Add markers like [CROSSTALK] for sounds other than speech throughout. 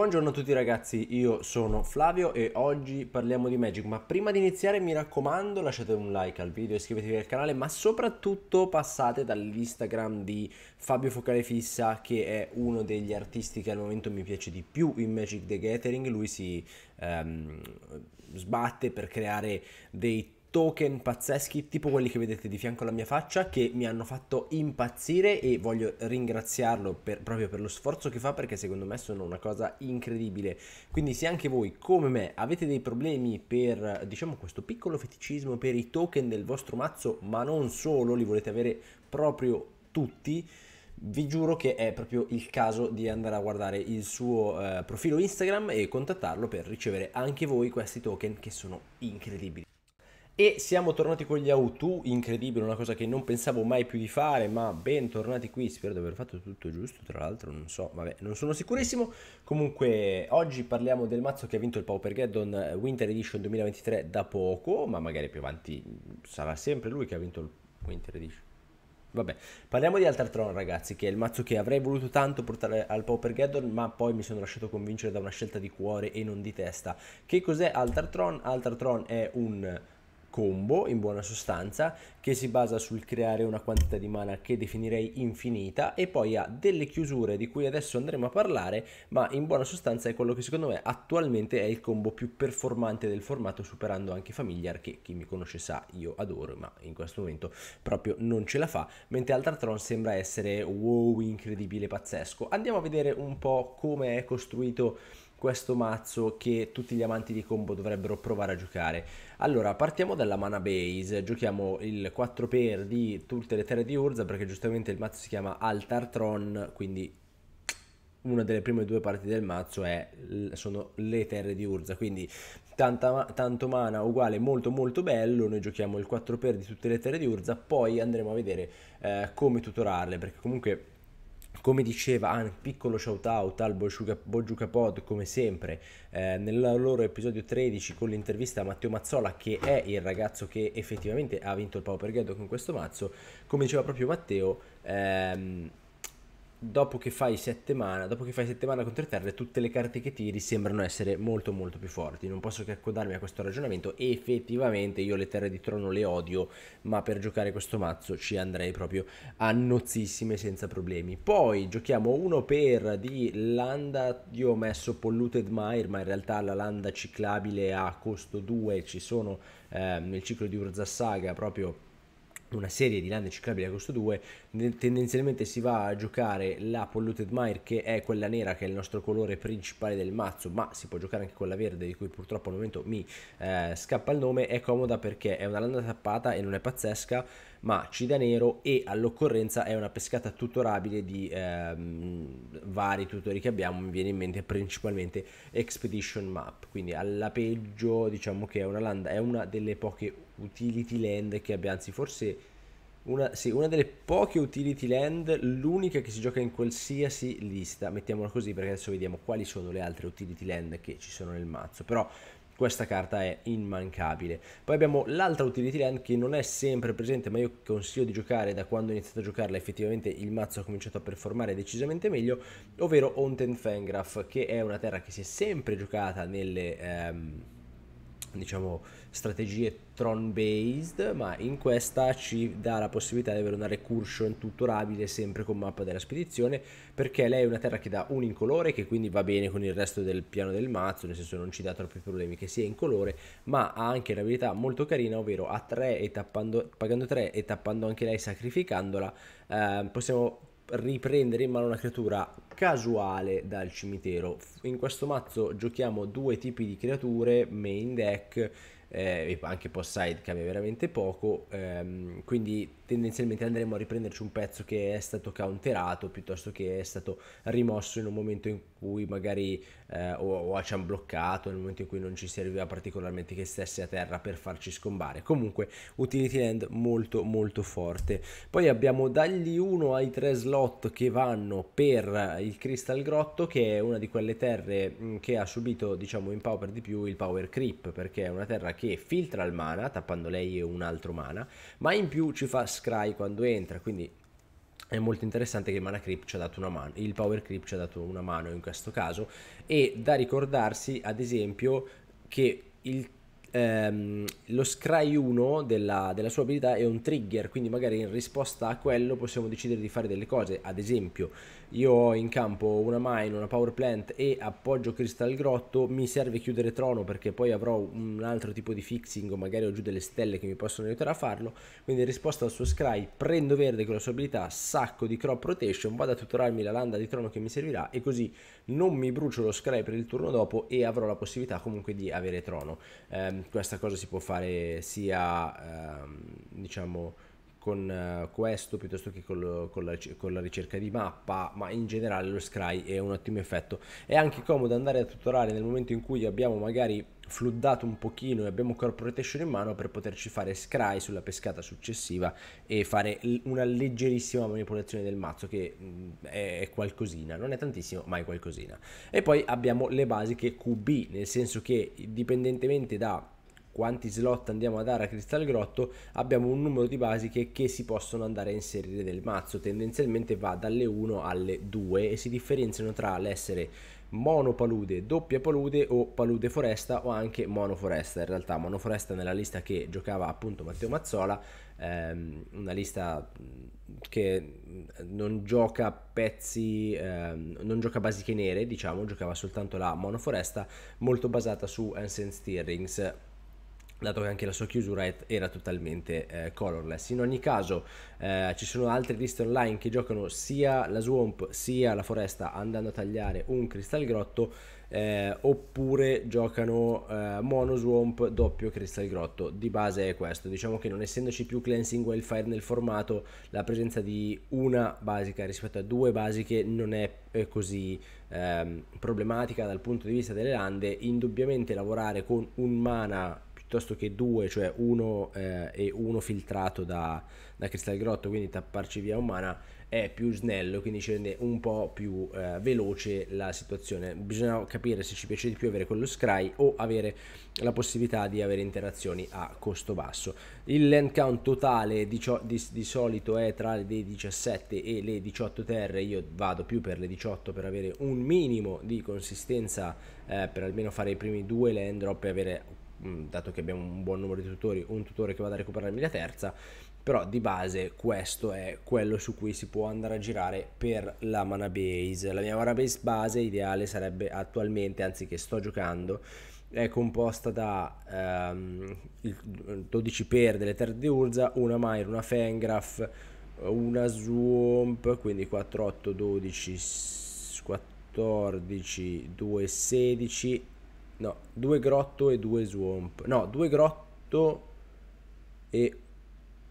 Buongiorno a tutti ragazzi, io sono Flavio e oggi parliamo di Magic, ma prima di iniziare mi raccomando lasciate un like al video, iscrivetevi al canale, ma soprattutto passate dall'Instagram di Fabio Focale Fissa che è uno degli artisti che al momento mi piace di più in Magic the Gathering, lui si ehm, sbatte per creare dei token pazzeschi, tipo quelli che vedete di fianco alla mia faccia, che mi hanno fatto impazzire e voglio ringraziarlo per, proprio per lo sforzo che fa perché secondo me sono una cosa incredibile. Quindi se anche voi come me avete dei problemi per diciamo questo piccolo feticismo per i token del vostro mazzo, ma non solo, li volete avere proprio tutti, vi giuro che è proprio il caso di andare a guardare il suo eh, profilo Instagram e contattarlo per ricevere anche voi questi token che sono incredibili. E siamo tornati con gli auto, incredibile, una cosa che non pensavo mai più di fare, ma bentornati qui, spero di aver fatto tutto giusto, tra l'altro non so, vabbè, non sono sicurissimo. Comunque, oggi parliamo del mazzo che ha vinto il Power Geddon Winter Edition 2023 da poco, ma magari più avanti sarà sempre lui che ha vinto il Winter Edition. Vabbè, parliamo di Altartron ragazzi, che è il mazzo che avrei voluto tanto portare al Power Geddon, ma poi mi sono lasciato convincere da una scelta di cuore e non di testa. Che cos'è Altartron? Altartron è un combo in buona sostanza che si basa sul creare una quantità di mana che definirei infinita e poi ha delle chiusure di cui adesso andremo a parlare ma in buona sostanza è quello che secondo me attualmente è il combo più performante del formato superando anche Familiar che chi mi conosce sa io adoro ma in questo momento proprio non ce la fa mentre Altatron sembra essere wow incredibile pazzesco andiamo a vedere un po' come è costruito questo mazzo che tutti gli amanti di combo dovrebbero provare a giocare. Allora, partiamo dalla mana base, giochiamo il 4 x di tutte le terre di Urza perché giustamente il mazzo si chiama Altar Tron, quindi una delle prime due parti del mazzo è, sono le terre di Urza, quindi tanta, tanto mana uguale molto molto bello, noi giochiamo il 4 x di tutte le terre di Urza, poi andremo a vedere eh, come tutorarle, perché comunque come diceva, ah, un piccolo shout out al Bojuca Pod come sempre eh, nel loro episodio 13 con l'intervista a Matteo Mazzola che è il ragazzo che effettivamente ha vinto il Power Ghetto con questo mazzo come diceva proprio Matteo ehm, dopo che fai 7 mana, dopo che fai 7 mana contro terre, tutte le carte che tiri sembrano essere molto molto più forti. Non posso che accodarmi a questo ragionamento e effettivamente io le terre di trono le odio, ma per giocare questo mazzo ci andrei proprio a nozzissime senza problemi. Poi giochiamo uno per di landa, io ho messo Polluted Mire, ma in realtà la landa ciclabile a costo 2 ci sono eh, nel ciclo di Urza Saga proprio una serie di lande ciclabili a costo 2 tendenzialmente si va a giocare la polluted mire che è quella nera che è il nostro colore principale del mazzo ma si può giocare anche quella verde di cui purtroppo al momento mi eh, scappa il nome è comoda perché è una landa tappata e non è pazzesca ma ci dà nero e all'occorrenza è una pescata tutorabile di ehm, vari tutori che abbiamo mi viene in mente principalmente expedition map quindi alla peggio diciamo che è una landa è una delle poche utility land che abbia, anzi forse una, sì, una delle poche utility land, l'unica che si gioca in qualsiasi lista, mettiamola così perché adesso vediamo quali sono le altre utility land che ci sono nel mazzo, però questa carta è immancabile. Poi abbiamo l'altra utility land che non è sempre presente, ma io consiglio di giocare da quando ho iniziato a giocarla, effettivamente il mazzo ha cominciato a performare decisamente meglio, ovvero Onten Fangraph, che è una terra che si è sempre giocata nelle... Ehm, diciamo strategie Tron based, ma in questa ci dà la possibilità di avere una recursion tutorabile sempre con mappa della spedizione, perché lei è una terra che dà un incolore, che quindi va bene con il resto del piano del mazzo, nel senso non ci dà troppi problemi che sia incolore, ma ha anche un'abilità molto carina, ovvero a 3 e tappando, pagando 3 e tappando anche lei sacrificandola, eh, possiamo riprendere in mano una creatura casuale dal cimitero. In questo mazzo giochiamo due tipi di creature, main deck eh, e anche post side cambia veramente poco ehm, quindi tendenzialmente andremo a riprenderci un pezzo che è stato counterato piuttosto che è stato rimosso in un momento in cui magari eh, o, o ci hanno bloccato nel momento in cui non ci serviva particolarmente che stesse a terra per farci scombare comunque utility land molto molto forte poi abbiamo dagli 1 ai 3 slot che vanno per il crystal grotto che è una di quelle terre mm, che ha subito diciamo in power di più il power creep perché è una terra che che filtra il mana, tappando lei e un altro mana, ma in più ci fa scry quando entra, quindi è molto interessante che il mana creep ci ha dato una mano, il power creep ci ha dato una mano in questo caso e da ricordarsi ad esempio che il Um, lo scry 1 della, della, sua abilità è un trigger, quindi magari in risposta a quello possiamo decidere di fare delle cose, ad esempio io ho in campo una mine, una power plant e appoggio cristal grotto, mi serve chiudere trono perché poi avrò un altro tipo di fixing o magari ho giù delle stelle che mi possono aiutare a farlo, quindi in risposta al suo scry prendo verde con la sua abilità, sacco di crop rotation, vado a tutorarmi la landa di trono che mi servirà e così non mi brucio lo scry per il turno dopo e avrò la possibilità comunque di avere trono. Eh, questa cosa si può fare sia, ehm, diciamo con eh, questo piuttosto che col, con, la, con, la, ricerca di mappa ma in generale lo scry è un ottimo effetto è anche comodo andare a tutorare nel momento in cui abbiamo magari floodato un pochino e abbiamo protection in mano per poterci fare scry sulla pescata successiva e fare una leggerissima manipolazione del mazzo che mm, è qualcosina non è tantissimo ma è qualcosina e poi abbiamo le basiche QB nel senso che dipendentemente da quanti slot andiamo a dare a Crystal Grotto, abbiamo un numero di basiche che si possono andare a inserire nel mazzo, tendenzialmente va dalle 1 alle 2 e si differenziano tra l'essere monopalude, doppia palude o palude foresta o anche monoforesta. In realtà monoforesta nella lista che giocava appunto Matteo Mazzola, ehm, una lista che non gioca pezzi, ehm, non gioca basiche nere, diciamo, giocava soltanto la monoforesta, molto basata su Ancient Steerings dato che anche la sua chiusura era totalmente eh, colorless. In ogni caso eh, ci sono altre liste online che giocano sia la swamp sia la foresta andando a tagliare un cristal grotto eh, oppure giocano eh, mono swamp doppio cristal grotto. Di base è questo, diciamo che non essendoci più cleansing wildfire nel formato la presenza di una basica rispetto a due basiche non è eh, così ehm, problematica dal punto di vista delle lande, indubbiamente lavorare con un mana piuttosto che due, cioè uno eh, e uno filtrato da, da Crystal Grotto, quindi tapparci via umana, è più snello, quindi ci rende un po' più eh, veloce la situazione. Bisogna capire se ci piace di più avere quello scry o avere la possibilità di avere interazioni a costo basso. Il land count totale di, di, di solito è tra le 17 e le 18 terre, io vado più per le 18 per avere un minimo di consistenza, eh, per almeno fare i primi due land drop e avere Mm, dato che abbiamo un buon numero di tutori, un tutore che vada a recuperarmi la terza, però di base questo è quello su cui si può andare a girare per la mana base. La mia mana base base ideale sarebbe attualmente, anzi che sto giocando, è composta da ehm, 12 per delle terre di Urza, una Mire, una Fengraf, una Swamp, quindi 4, 8, 12, 14, 2, 16 No, due grotto e due swamp. No, due grotto e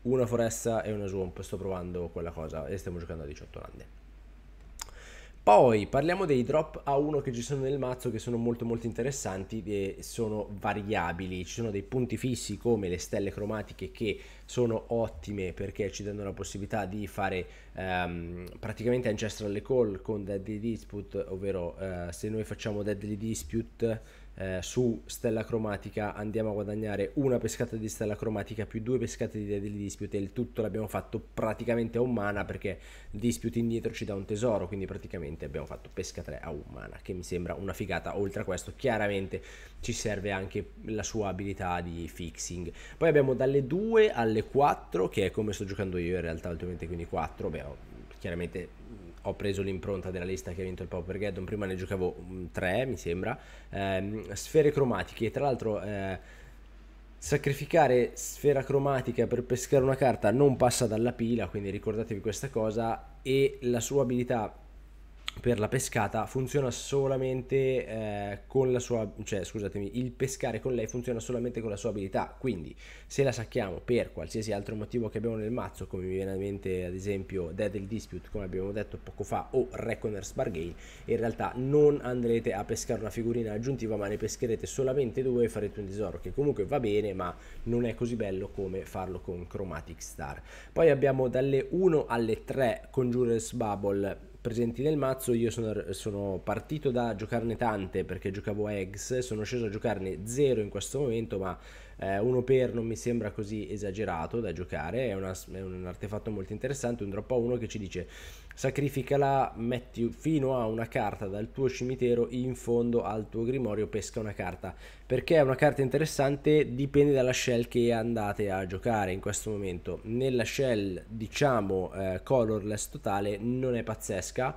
una foresta e una swamp. Sto provando quella cosa e stiamo giocando a 18 lande. Poi parliamo dei drop A1 che ci sono nel mazzo che sono molto molto interessanti e sono variabili. Ci sono dei punti fissi come le stelle cromatiche che sono ottime perché ci danno la possibilità di fare um, praticamente Ancestral Call con Deadly Dispute, ovvero uh, se noi facciamo Deadly Dispute eh, su stella cromatica andiamo a guadagnare una pescata di stella cromatica più due pescate di Deadly Dispute e il tutto l'abbiamo fatto praticamente a un mana perché Dispute indietro ci dà un tesoro quindi praticamente abbiamo fatto pesca 3 a un mana che mi sembra una figata oltre a questo chiaramente ci serve anche la sua abilità di fixing poi abbiamo dalle 2 alle 4 che è come sto giocando io in realtà ultimamente quindi 4 beh chiaramente ho preso l'impronta della lista che ha vinto il Power Gaddon. prima ne giocavo mm, tre mi sembra, eh, sfere cromatiche, tra l'altro eh, sacrificare sfera cromatica per pescare una carta non passa dalla pila, quindi ricordatevi questa cosa e la sua abilità per la pescata funziona solamente eh, con la sua cioè scusatemi il pescare con lei funziona solamente con la sua abilità quindi se la sacchiamo per qualsiasi altro motivo che abbiamo nel mazzo come mi viene in mente ad esempio Deadly Dispute come abbiamo detto poco fa o Reckoner's Bargain in realtà non andrete a pescare una figurina aggiuntiva ma ne pescherete solamente due e farete un tesoro che comunque va bene ma non è così bello come farlo con Chromatic Star poi abbiamo dalle 1 alle 3 Conjurer's Bubble presenti nel mazzo, io sono, sono, partito da giocarne tante perché giocavo Eggs, sono sceso a giocarne zero in questo momento, ma eh, uno per non mi sembra così esagerato da giocare, è, una, è un artefatto molto interessante, un drop a uno che ci dice sacrificala, metti fino a una carta dal tuo cimitero in fondo al tuo grimorio, pesca una carta. Perché è una carta interessante dipende dalla shell che andate a giocare in questo momento. Nella shell diciamo eh, colorless totale non è pazzesca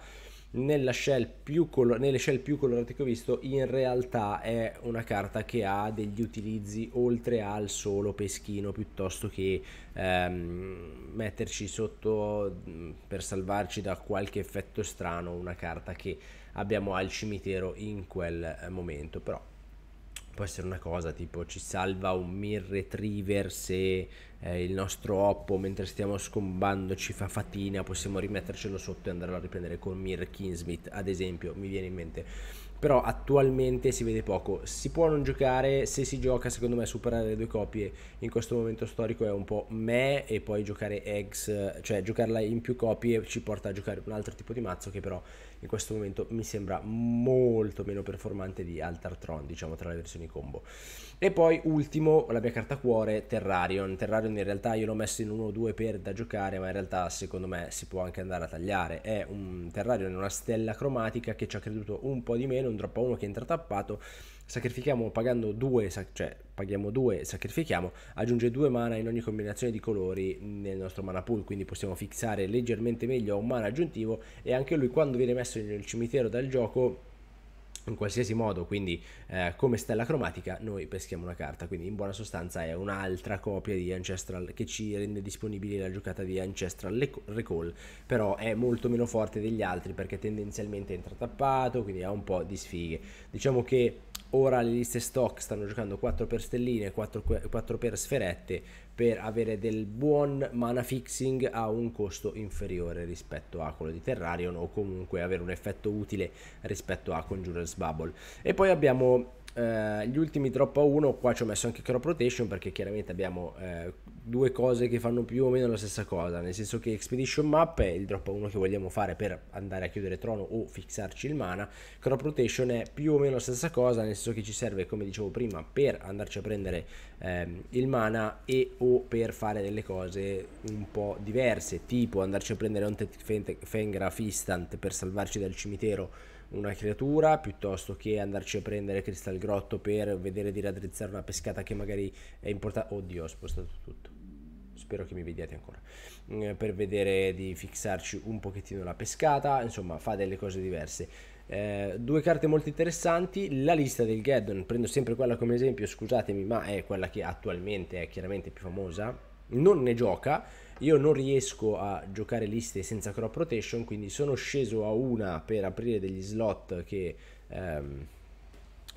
shell color- nelle shell più colorate che ho visto in realtà è una carta che ha degli utilizzi oltre al solo peschino piuttosto che ehm, metterci sotto per salvarci da qualche effetto strano una carta che abbiamo al cimitero in quel eh, momento però può essere una cosa tipo ci salva un mir retriever se eh, il nostro oppo mentre stiamo scombando ci fa fatina possiamo rimettercelo sotto e andarlo a riprendere con mir kingsmith ad esempio mi viene in mente però attualmente si vede poco si può non giocare se si gioca secondo me superare le due copie in questo momento storico è un po' me e poi giocare eggs cioè giocarla in più copie ci porta a giocare un altro tipo di mazzo che però in questo momento mi sembra molto meno performante di Altartron, diciamo tra le versioni combo. E poi ultimo, la mia carta cuore, Terrarion. Terrarion in realtà io l'ho messo in 1 o 2 per da giocare, ma in realtà secondo me si può anche andare a tagliare. È un Terrarion, una stella cromatica che ci ha creduto un po' di meno, un drop 1 che entra tappato Sacrifichiamo pagando due, cioè paghiamo due e sacrifichiamo, aggiunge due mana in ogni combinazione di colori nel nostro mana pool, quindi possiamo fissare leggermente meglio un mana aggiuntivo e anche lui quando viene messo nel cimitero dal gioco in qualsiasi modo, quindi eh, come stella cromatica, noi peschiamo una carta. Quindi, in buona sostanza, è un'altra copia di Ancestral che ci rende disponibile la giocata di Ancestral Recall. Però è molto meno forte degli altri perché tendenzialmente entra tappato, quindi ha un po' di sfighe. Diciamo che ora le liste stock stanno giocando 4 per stelline e 4, 4 per sferette per avere del buon mana fixing a un costo inferiore rispetto a quello di Terrarion o comunque avere un effetto utile rispetto a Conjurer's Bubble e poi abbiamo eh, gli ultimi drop a 1 qua ci ho messo anche crop rotation perché chiaramente abbiamo uh, due cose che fanno più o meno la stessa cosa nel senso che expedition map è il drop a 1 che vogliamo fare per andare a chiudere trono o fissarci il mana crop rotation è più o meno la stessa cosa nel senso che ci serve come dicevo prima per andarci a prendere um, il mana e o per fare delle cose un po' diverse tipo andarci a prendere un Fengra instant per salvarci dal cimitero una creatura piuttosto che andarci a prendere Crystal Grotto per vedere di raddrizzare una pescata che magari è importante. Oddio, ho spostato tutto. Spero che mi vediate ancora. Mm, per vedere di fissarci un pochettino la pescata, insomma, fa delle cose diverse. Eh, due carte molto interessanti, la lista del Geddon, prendo sempre quella come esempio, scusatemi, ma è quella che attualmente è chiaramente più famosa, non ne gioca, io non riesco a giocare liste senza crop rotation, quindi sono sceso a una per aprire degli slot che ehm,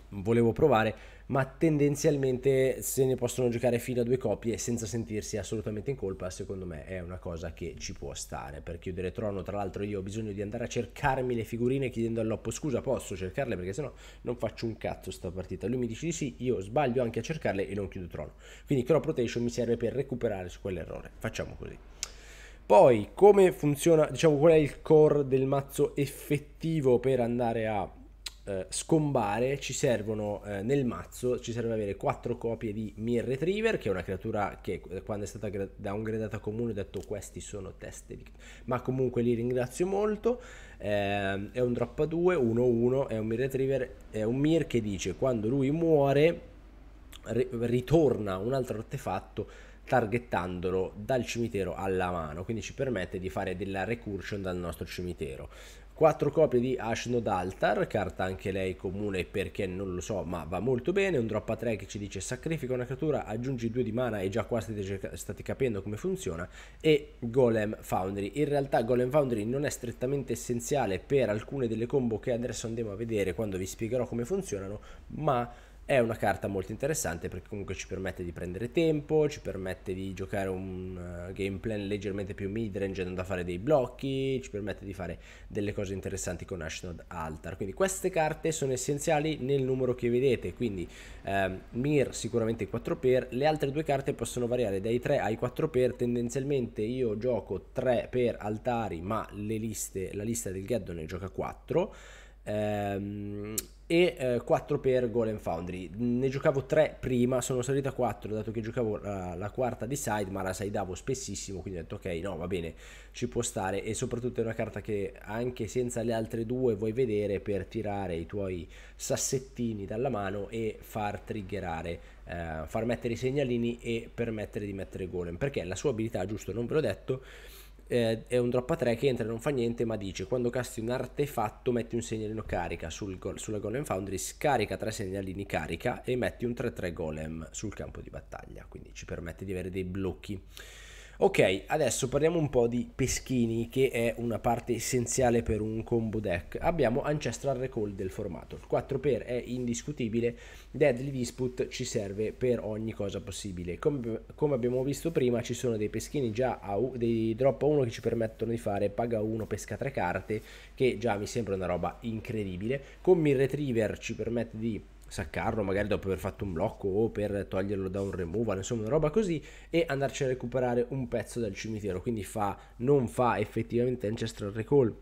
volevo provare ma tendenzialmente se ne possono giocare fino a due coppie senza sentirsi assolutamente in colpa, secondo me è una cosa che ci può stare. Per chiudere Trono, tra l'altro io ho bisogno di andare a cercarmi le figurine chiedendo all'oppo scusa, posso cercarle perché sennò non faccio un cazzo sta partita. Lui mi dice di sì, io sbaglio anche a cercarle e non chiudo Trono. Quindi crop rotation mi serve per recuperare su quell'errore. Facciamo così. Poi come funziona, diciamo qual è il core del mazzo effettivo per andare a eh, scombare ci servono eh, nel mazzo ci serve avere 4 copie di Mir Retriever che è una creatura che eh, quando è stata da un downgradata comune ho detto questi sono teste ma comunque li ringrazio molto eh, è un drop a 2 1-1 è un Mir Retriever è un Mir che dice quando lui muore ri- ritorna un altro artefatto targettandolo dal cimitero alla mano, quindi ci permette di fare della recursion dal nostro cimitero. 4 copie di Ashnod Altar, carta anche lei comune perché non lo so ma va molto bene, un drop a 3 che ci dice sacrifica una creatura, aggiungi 2 di mana e già qua state, state capendo come funziona e Golem Foundry, in realtà Golem Foundry non è strettamente essenziale per alcune delle combo che adesso andiamo a vedere quando vi spiegherò come funzionano ma è una carta molto interessante perché comunque ci permette di prendere tempo, ci permette di giocare un eh, game plan leggermente più midrange andando a fare dei blocchi, ci permette di fare delle cose interessanti con Ashnod Altar. Quindi queste carte sono essenziali nel numero che vedete, quindi ehm, Mir sicuramente 4 per, le altre due carte possono variare dai 3 ai 4 per, tendenzialmente io gioco 3 per altari ma liste, la lista del Ghetto ne gioca 4. Ehm, e eh, 4 per Golem Foundry. Ne giocavo 3 prima, sono salita a 4 dato che giocavo la, la quarta di side, ma la sideavo spessissimo, quindi ho detto ok, no, va bene, ci può stare e soprattutto è una carta che anche senza le altre due vuoi vedere per tirare i tuoi sassettini dalla mano e far triggerare, eh, far mettere i segnalini e permettere di mettere Golem, perché la sua abilità, giusto, non ve l'ho detto, eh, è un drop a 3 che entra e non fa niente, ma dice quando casti un artefatto metti un segnalino carica sul go- sulla Golem Foundry, scarica tre segnalini carica e metti un 3-3 Golem sul campo di battaglia, quindi ci permette di avere dei blocchi. Ok, adesso parliamo un po' di peschini, che è una parte essenziale per un combo deck. Abbiamo Ancestral Recall del formato. Il 4x è indiscutibile, Deadly Dispute ci serve per ogni cosa possibile. Come, come abbiamo visto prima, ci sono dei peschini già a dei drop 1 che ci permettono di fare paga 1, pesca 3 carte, che già mi sembra una roba incredibile. Con il Retriever ci permette di saccarlo magari dopo aver fatto un blocco o per toglierlo da un removal, insomma una roba così e andarci a recuperare un pezzo dal cimitero, quindi fa, non fa effettivamente ancestral recall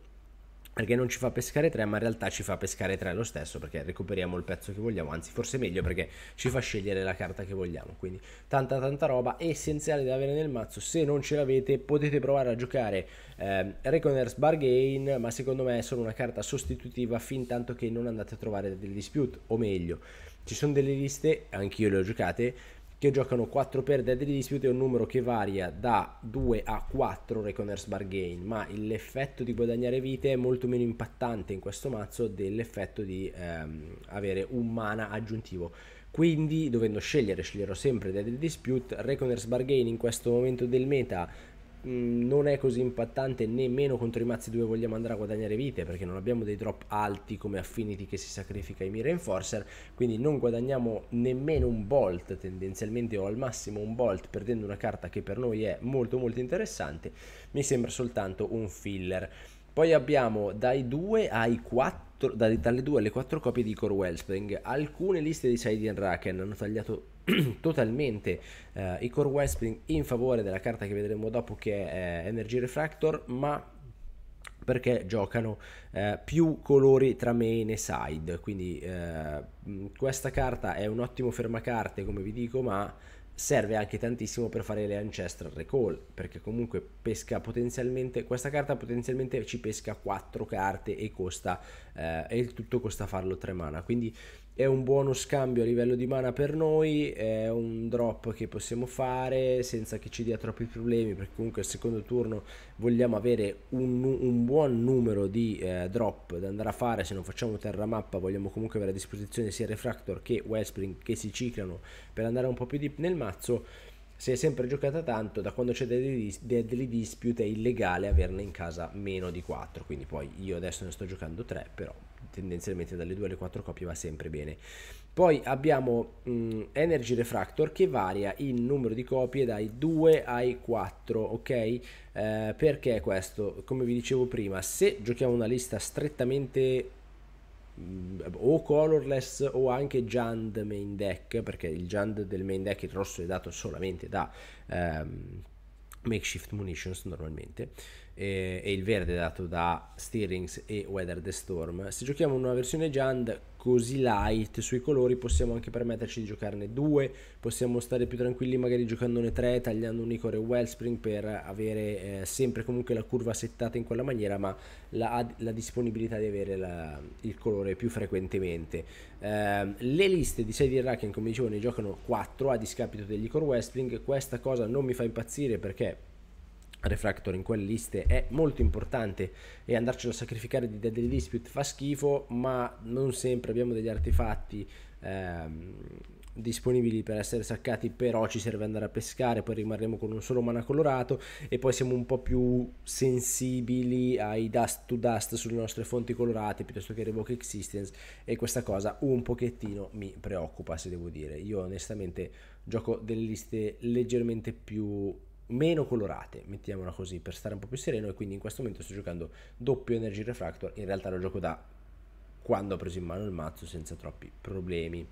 perché non ci fa pescare 3 ma in realtà ci fa pescare 3 lo stesso perché recuperiamo il pezzo che vogliamo anzi forse meglio perché ci fa scegliere la carta che vogliamo quindi tanta tanta roba essenziale da avere nel mazzo se non ce l'avete potete provare a giocare eh, Reconer's Bargain ma secondo me è solo una carta sostitutiva fin tanto che non andate a trovare delle dispute o meglio ci sono delle liste anch'io le ho giocate che giocano 4 per Deadly Dispute è un numero che varia da 2 a 4 Reconers Bargain, ma l'effetto di guadagnare vite è molto meno impattante in questo mazzo dell'effetto di ehm, avere un mana aggiuntivo. Quindi, dovendo scegliere, sceglierò sempre Deadly Dispute, Reconers Bargain in questo momento del meta Mm, non è così impattante nemmeno contro i mazzi dove vogliamo andare a guadagnare vite perché non abbiamo dei drop alti come Affinity che si sacrifica i Mira Enforcer quindi non guadagniamo nemmeno un Bolt tendenzialmente o al massimo un Bolt perdendo una carta che per noi è molto molto interessante mi sembra soltanto un filler poi abbiamo dai 2 ai 4 dalle 2 alle 4 copie di Core Wellspring alcune liste di Sidian Raken hanno tagliato [CLEARS THROAT] totalmente eh, i core Westwing in favore della carta che vedremo dopo che è eh, Energy Refractor, ma perché giocano eh, più colori tra main e side quindi eh, mm, questa carta è un ottimo fermacarte come vi dico ma serve anche tantissimo per fare le ancestral recall perché comunque pesca potenzialmente questa carta potenzialmente ci pesca 4 carte e costa eh, e il tutto costa farlo 3 mana quindi è un buono scambio a livello di mana per noi, è un drop che possiamo fare senza che ci dia troppi problemi, perché comunque al secondo turno vogliamo avere un, un buon numero di eh, drop da andare a fare, se non facciamo terra mappa vogliamo comunque avere a disposizione sia Refractor che Wellspring che si ciclano per andare un po' più deep nel mazzo. Si è sempre giocata tanto, da quando c'è Deadly, Deadly Dispute è illegale averne in casa meno di 4, quindi poi io adesso ne sto giocando 3, però tendenzialmente dalle 2 alle 4 copie va sempre bene. Poi abbiamo mh, mm, Energy Refractor che varia in numero di copie dai 2 ai 4, ok? Eh, perché questo? Come vi dicevo prima, se giochiamo una lista strettamente mm, o colorless o anche Jand main deck perché il Jand del main deck il rosso è dato solamente da ehm, makeshift munitions normalmente e, eh, e il verde dato da Steerings e Weather the Storm. Se giochiamo una versione Jand così light sui colori possiamo anche permetterci di giocarne due, possiamo stare più tranquilli magari giocandone tre, tagliando un Icore e Wellspring per avere eh, sempre comunque la curva settata in quella maniera, ma la, la disponibilità di avere la, il colore più frequentemente. Eh, le liste di 6 di Raken come dicevo ne giocano 4 a discapito degli Icore Wellspring, questa cosa non mi fa impazzire perché Refractor in quelle liste è molto importante e andarcelo a sacrificare di Deadly Dispute fa schifo, ma non sempre abbiamo degli artefatti ehm, disponibili per essere saccati, però ci serve andare a pescare, poi rimarremo con un solo mana colorato e poi siamo un po' più sensibili ai dust to dust sulle nostre fonti colorate piuttosto che revoke existence e questa cosa un pochettino mi preoccupa se devo dire. Io onestamente gioco delle liste leggermente più meno colorate, mettiamola così, per stare un po' più sereno e quindi in questo momento sto giocando doppio Energy Refractor, in realtà lo gioco da quando ho preso in mano il mazzo senza troppi problemi.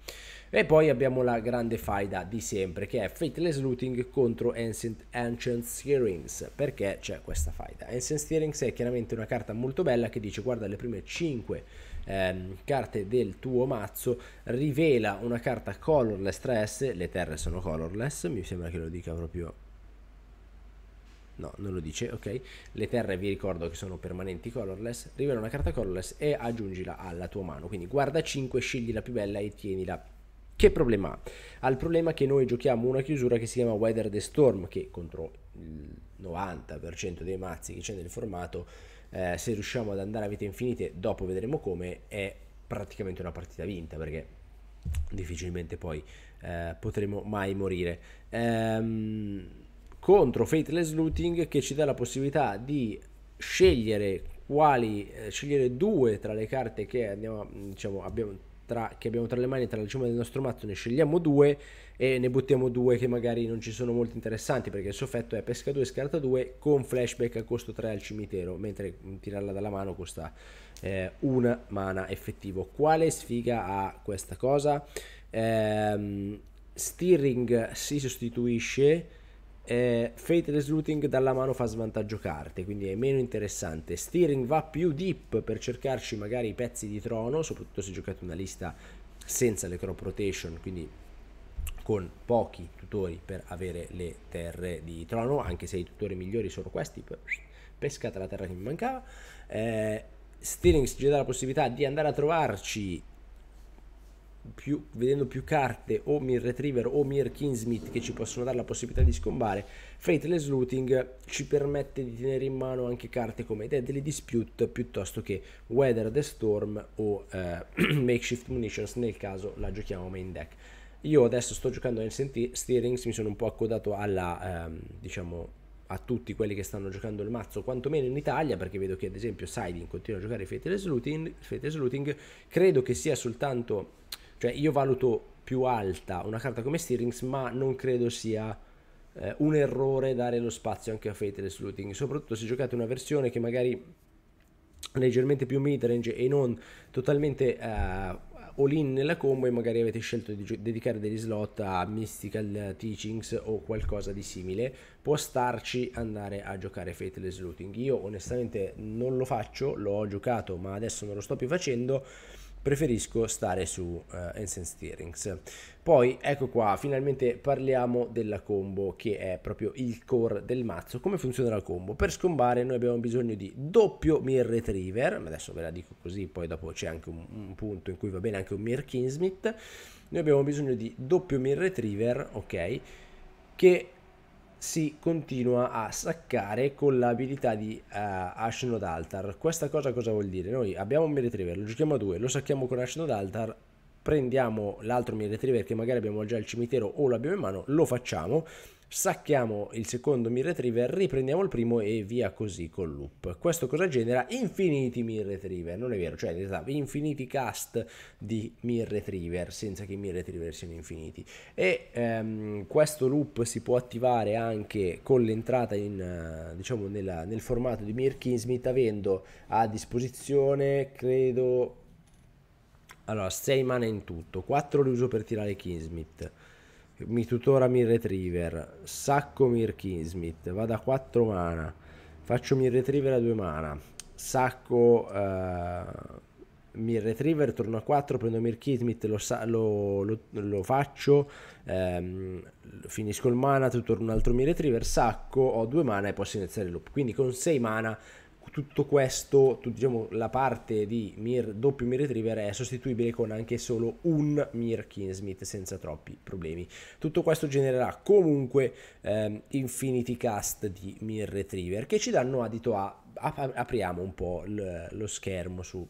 E poi abbiamo la grande faida di sempre che è Fateless Looting contro Ancient, Ancient Steerings. Perché c'è questa faida? Ancient Steerings è chiaramente una carta molto bella che dice guarda le prime 5 ehm, carte del tuo mazzo, rivela una carta colorless 3S, le terre sono colorless, mi sembra che lo dica proprio no, non lo dice, ok? Le terre vi ricordo che sono permanenti colorless, rivela una carta colorless e aggiungila alla tua mano, quindi guarda 5, scegli la più bella e tienila che problema ha? Ha il problema che noi giochiamo una chiusura che si chiama Weather the Storm, che contro il 90% dei mazzi che c'è nel formato, eh, se riusciamo ad andare a vite infinite, dopo vedremo come, è praticamente una partita vinta, perché difficilmente poi eh, potremo mai morire. Ehm contro Fateless Looting che ci dà la possibilità di scegliere quali eh, scegliere due tra le carte che andiamo mm, diciamo abbiamo tra, che abbiamo tra le mani tra le cime del nostro mazzo ne scegliamo due e ne buttiamo due che magari non ci sono molto interessanti perché il soffetto è pesca 2 scarta 2 con flashback a costo 3 al cimitero mentre tirarla dalla mano costa eh, una mana effettivo quale sfiga ha questa cosa ehm, steering si sostituisce eh, Fateless Looting dalla mano fa svantaggio carte, quindi è meno interessante. Steering va più deep per cercarci magari i pezzi di trono, soprattutto se giocate una lista senza le crop rotation, quindi con pochi tutori per avere le terre di trono, anche se i tutori migliori sono questi, pescata la terra che mi mancava. Eh, Steering ci dà la possibilità di andare a trovarci più, vedendo più carte o Mir Retriever o Mir Kingsmith che ci possono dare la possibilità di scombare, Faithless Looting ci permette di tenere in mano anche carte come Deadly Dispute piuttosto che Weather the Storm o eh, [CLEARS THROAT] Makeshift Munitions nel caso la giochiamo main deck. Io adesso sto giocando a Ancient Steerings, mi sono un po' accodato alla, ehm, diciamo, a tutti quelli che stanno giocando il mazzo, quantomeno in Italia, perché vedo che ad esempio Siding continua a giocare Faithless Looting, Faithless Looting credo che sia soltanto cioè io valuto più alta una carta come Steerings, ma non credo sia eh, un errore dare lo spazio anche a Faithless Looting, soprattutto se giocate una versione che magari leggermente più midrange e non totalmente uh, eh, all-in nella combo e magari avete scelto di dedicare degli slot a Mystical Teachings o qualcosa di simile, può starci andare a giocare Faithless Looting. Io onestamente non lo faccio, l'ho giocato ma adesso non lo sto più facendo preferisco stare su uh, Ensign Steerings. Poi ecco qua, finalmente parliamo della combo che è proprio il core del mazzo. Come funziona la combo? Per scombare noi abbiamo bisogno di doppio Mir Retriever, adesso ve la dico così, poi dopo c'è anche un, un punto in cui va bene anche un Mir Kingsmith. Noi abbiamo bisogno di doppio Mir Retriever, ok? Che si continua a saccare con l'abilità di uh, eh, Ash Altar. Questa cosa cosa vuol dire? Noi abbiamo un Retriever, lo giochiamo a due, lo sacchiamo con Ashnod Altar, prendiamo l'altro Retriever che magari abbiamo già al cimitero o l'abbiamo in mano, lo facciamo sacchiamo il secondo Mir Retriever, riprendiamo il primo e via così col loop. Questo cosa genera? Infiniti Mir Retriever, non è vero, cioè in realtà infiniti cast di Mir Retriever senza che i Mir Retriever siano infiniti. E ehm, questo loop si può attivare anche con l'entrata in, eh, diciamo, nella, nel formato di Mir Kingsmith avendo a disposizione, credo... Allora, 6 mana in tutto, 4 li uso per tirare Kingsmith mi tutora mi Retriever, sacco Mir Kingsmith, vado a 4 mana, faccio Mir Retriever a 2 mana, sacco uh, eh, Mir Retriever, torno a 4, prendo Mir Kingsmith, lo, lo, lo, lo faccio, ehm, finisco il mana, tutor un altro Mir Retriever, sacco, ho 2 mana e posso iniziare il loop. Quindi con 6 mana tutto questo, tu, diciamo, la parte di Mir, doppio Mir Retriever è sostituibile con anche solo un Mir Kinsmith senza troppi problemi. Tutto questo genererà comunque ehm, infinity cast di Mir Retriever che ci danno adito a, a, a apriamo un po' l, lo schermo su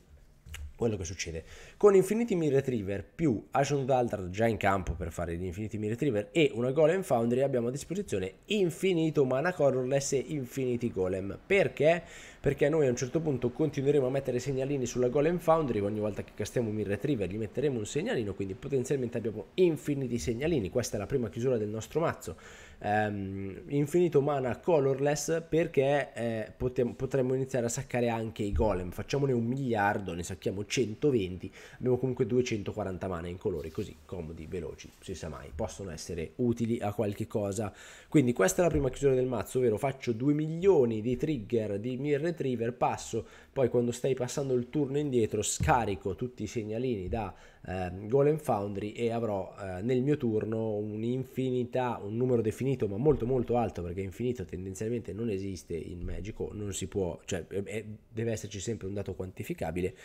quello che succede. Con Infinity Mir Retriever più Ashon Daltrad già in campo per fare l'Infinity Mir Retriever e una Golem Foundry abbiamo a disposizione infinito mana colorless e Infinity Golem. Perché? perché noi a un certo punto continueremo a mettere segnalini sulla Golem foundry ogni volta che castiamo un retriever gli metteremo un segnalino quindi potenzialmente abbiamo infiniti segnalini questa è la prima chiusura del nostro mazzo um, infinito mana colorless perché eh, potem- potremmo iniziare a saccare anche i golem facciamone un miliardo ne sacchiamo 120 abbiamo comunque 240 mana in colori così comodi veloci si sa mai possono essere utili a qualche cosa quindi questa è la prima chiusura del mazzo ovvero faccio 2 milioni di trigger di mirror retriever, passo, poi quando stai passando il turno indietro scarico tutti i segnalini da eh, Golem Foundry e avrò eh, nel mio turno un'infinità, un numero definito ma molto molto alto perché infinito tendenzialmente non esiste in Magico, non si può, cioè è, deve esserci sempre un dato quantificabile,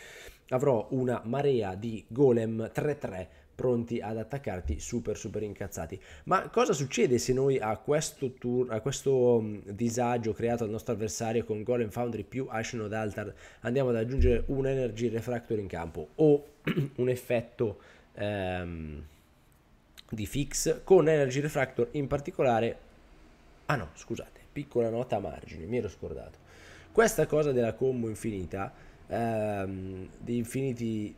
avrò una marea di Golem 3-3 pronti ad attaccarti super super incazzati. Ma cosa succede se noi a questo, tour, a questo mm, disagio creato dal nostro avversario con Golem Foundry più Ashen od Altar andiamo ad aggiungere un Energy Refractor in campo o [CLEARS THROAT] un effetto ehm, di Fix con Energy Refractor in particolare... Ah no, scusate, piccola nota a margine, mi ero scordato. Questa cosa della combo infinita, ehm, di infiniti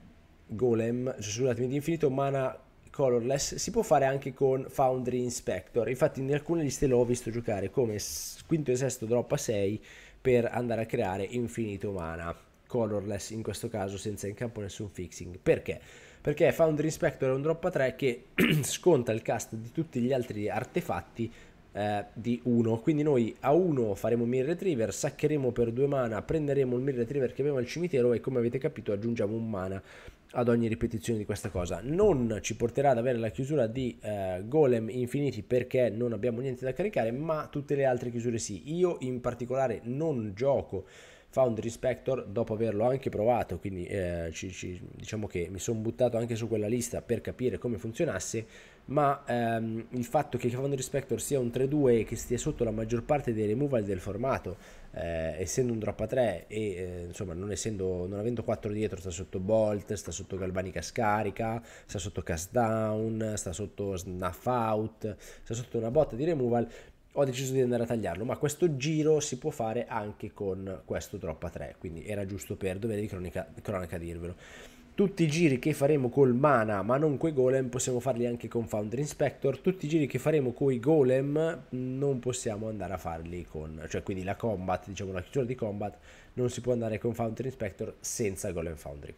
Golem, scusatemi, di Infinito, mana colorless, si può fare anche con Foundry Inspector. Infatti in alcune liste l'ho visto giocare come quinto e sesto drop a 6 per andare a creare infinito mana colorless in questo caso senza in campo nessun fixing. Perché? Perché Foundry Inspector è un drop a 3 che [CLEARS THROAT] sconta il cast di tutti gli altri artefatti eh, di 1. Quindi noi a 1 faremo Mirror Retriever, saccheremo per 2 mana, prenderemo il Mirror Retriever che abbiamo al cimitero e come avete capito aggiungiamo un mana ad ogni ripetizione di questa cosa. Non ci porterà ad avere la chiusura di eh, golem infiniti perché non abbiamo niente da caricare, ma tutte le altre chiusure sì. Io in particolare non gioco Foundry Spector dopo averlo anche provato, quindi eh, ci, ci, diciamo che mi sono buttato anche su quella lista per capire come funzionasse, ma ehm, il fatto che Foundry Spector sia un 3-2 e che stia sotto la maggior parte dei removal del formato eh, essendo un drop a 3 e eh, insomma non, essendo, non avendo 4 dietro sta sotto Bolt, sta sotto Galvanica scarica, sta sotto cast down, sta sotto snuff out, sta sotto una botta di removal ho deciso di andare a tagliarlo, ma questo giro si può fare anche con questo drop a 3, quindi era giusto per dovere di cronica, cronaca dirvelo tutti i giri che faremo col mana ma non coi golem possiamo farli anche con Foundry Inspector tutti i giri che faremo coi golem non possiamo andare a farli con cioè quindi la combat diciamo la chiusura di combat non si può andare con Foundry Inspector senza Golem Foundry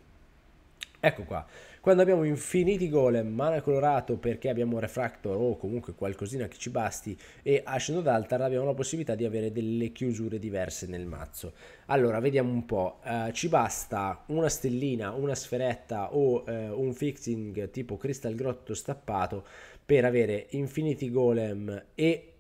ecco qua quando abbiamo infiniti golem, mana colorato perché abbiamo refractor o comunque qualcosina che ci basti e ascendo d'altar abbiamo la possibilità di avere delle chiusure diverse nel mazzo. Allora, vediamo un po'. Uh, ci basta una stellina, una sferetta o uh, un fixing tipo cristal grotto stappato per avere infiniti golem e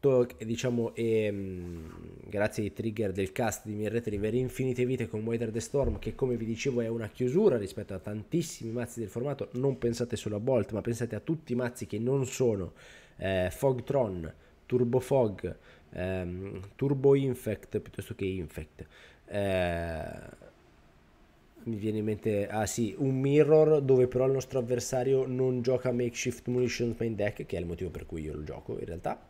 tutto diciamo e, mm, grazie ai trigger del cast di Mirret River Infinite Vite con Weather the Storm che come vi dicevo è una chiusura rispetto a tantissimi mazzi del formato non pensate solo a Bolt ma pensate a tutti i mazzi che non sono eh, Fogtron, Turbo Fog, ehm, Turbo Infect piuttosto che Infect eh, mi viene in mente, ah sì, un mirror dove però il nostro avversario non gioca makeshift munitions main deck, che è il motivo per cui io lo gioco in realtà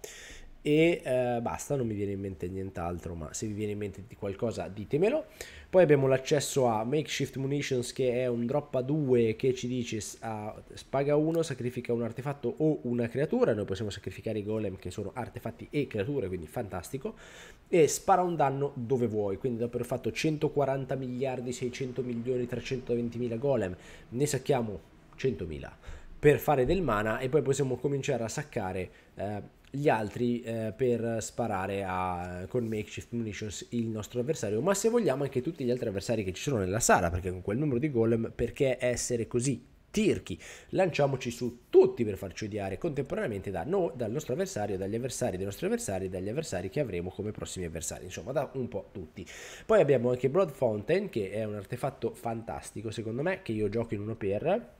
e eh, basta, non mi viene in mente nient'altro, ma se vi viene in mente di qualcosa ditemelo. Poi abbiamo l'accesso a Makeshift Munitions che è un drop a 2 che ci dice ah, spaga 1, sacrifica un artefatto o una creatura, noi possiamo sacrificare i golem che sono artefatti e creature, quindi fantastico, e spara un danno dove vuoi, quindi dopo aver fatto 140 miliardi, 600 milioni, 320 mila golem, ne sacchiamo 100 mila per fare del mana e poi possiamo cominciare a saccare eh, gli altri eh, per sparare a, con makeshift munitions il nostro avversario, ma se vogliamo anche tutti gli altri avversari che ci sono nella sala, perché con quel numero di golem, perché essere così tirchi? Lanciamoci su tutti per farci odiare contemporaneamente da no, dal nostro avversario, dagli avversari dei nostri avversari dagli avversari che avremo come prossimi avversari, insomma da un po' tutti. Poi abbiamo anche Blood Fountain, che è un artefatto fantastico secondo me, che io gioco in uno per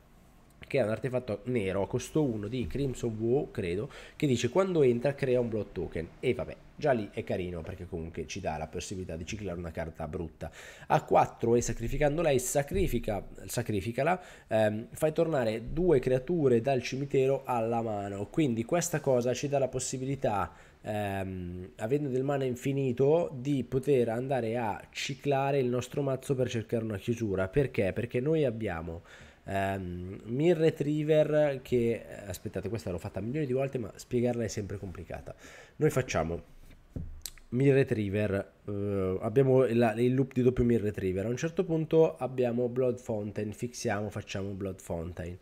che è un artefatto nero a costo 1 di Crimson Woe, credo, che dice quando entra crea un blood token. E vabbè, già lì è carino perché comunque ci dà la possibilità di ciclare una carta brutta. A 4 e sacrificando lei sacrifica, sacrificala, ehm, fai tornare due creature dal cimitero alla mano. Quindi questa cosa ci dà la possibilità... Ehm, avendo del mana infinito di poter andare a ciclare il nostro mazzo per cercare una chiusura perché perché noi abbiamo Um, ehm, Mir Retriever che, eh, aspettate, questa l'ho fatta milioni di volte, ma spiegarla è sempre complicata. Noi facciamo Mir Retriever, uh, abbiamo la, il loop di doppio Mir Retriever, a un certo punto abbiamo Blood Fountain, fissiamo, facciamo Blood Fountain.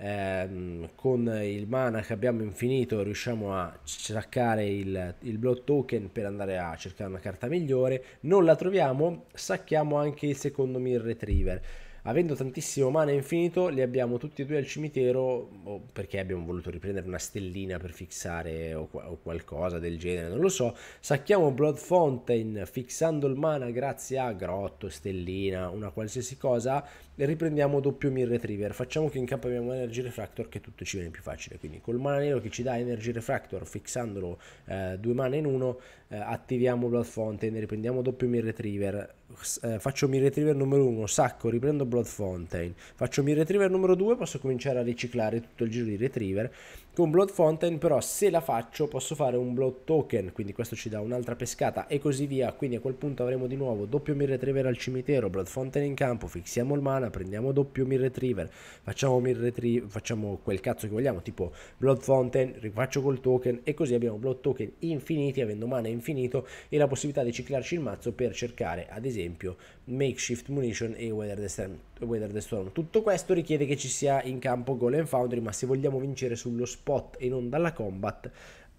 Um, con il mana che abbiamo infinito riusciamo a cercare il, il, blood token per andare a cercare una carta migliore non la troviamo sacchiamo anche il secondo mir retriever avendo tantissimo mana infinito, li abbiamo tutti e due al cimitero, perché abbiamo voluto riprendere una stellina per fixare o, o qualcosa del genere, non lo so. Sacchiamo Blood Fountain fissando il mana grazie a grotto, stellina, una qualsiasi cosa riprendiamo doppio min retriever facciamo che in campo abbiamo energy refractor che tutto ci viene più facile quindi col mana nero che ci dà energy refractor fissandolo eh, due mana in uno eh, attiviamo blood fountain riprendiamo doppio min retriever eh, faccio min retriever numero uno sacco riprendo blood fountain faccio min retriever numero due posso cominciare a riciclare tutto il giro di retriever con Blood Fountain però se la faccio posso fare un Blood Token, quindi questo ci dà un'altra pescata e così via, quindi a quel punto avremo di nuovo doppio Mir Retriever al cimitero, Blood Fountain in campo, fixiamo il mana, prendiamo doppio Mir Retriever, facciamo, Mir Retriever, facciamo quel cazzo che vogliamo, tipo Blood Fountain, rifaccio col token e così abbiamo Blood Token infiniti avendo mana infinito e la possibilità di ciclarci il mazzo per cercare ad esempio Makeshift Munition e Weather Destrem Weather the Storm. Tutto questo richiede che ci sia in campo Golem Foundry, ma se vogliamo vincere sullo spot e non dalla combat,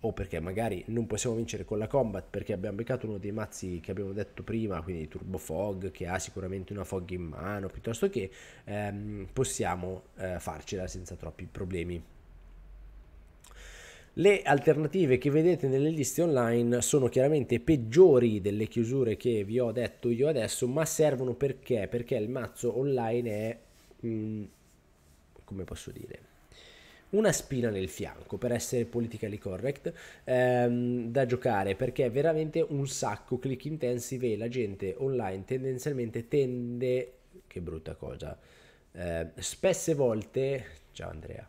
o perché magari non possiamo vincere con la combat perché abbiamo beccato uno dei mazzi che abbiamo detto prima, quindi Turbo Fog che ha sicuramente una fog in mano, piuttosto che ehm, possiamo eh, farcela senza troppi problemi. Le alternative che vedete nelle liste online sono chiaramente peggiori delle chiusure che vi ho detto io adesso, ma servono perché? Perché il mazzo online è, mh, mm, come posso dire, una spina nel fianco per essere politically correct ehm, da giocare perché è veramente un sacco click intensive e la gente online tendenzialmente tende che brutta cosa eh, spesse volte ciao Andrea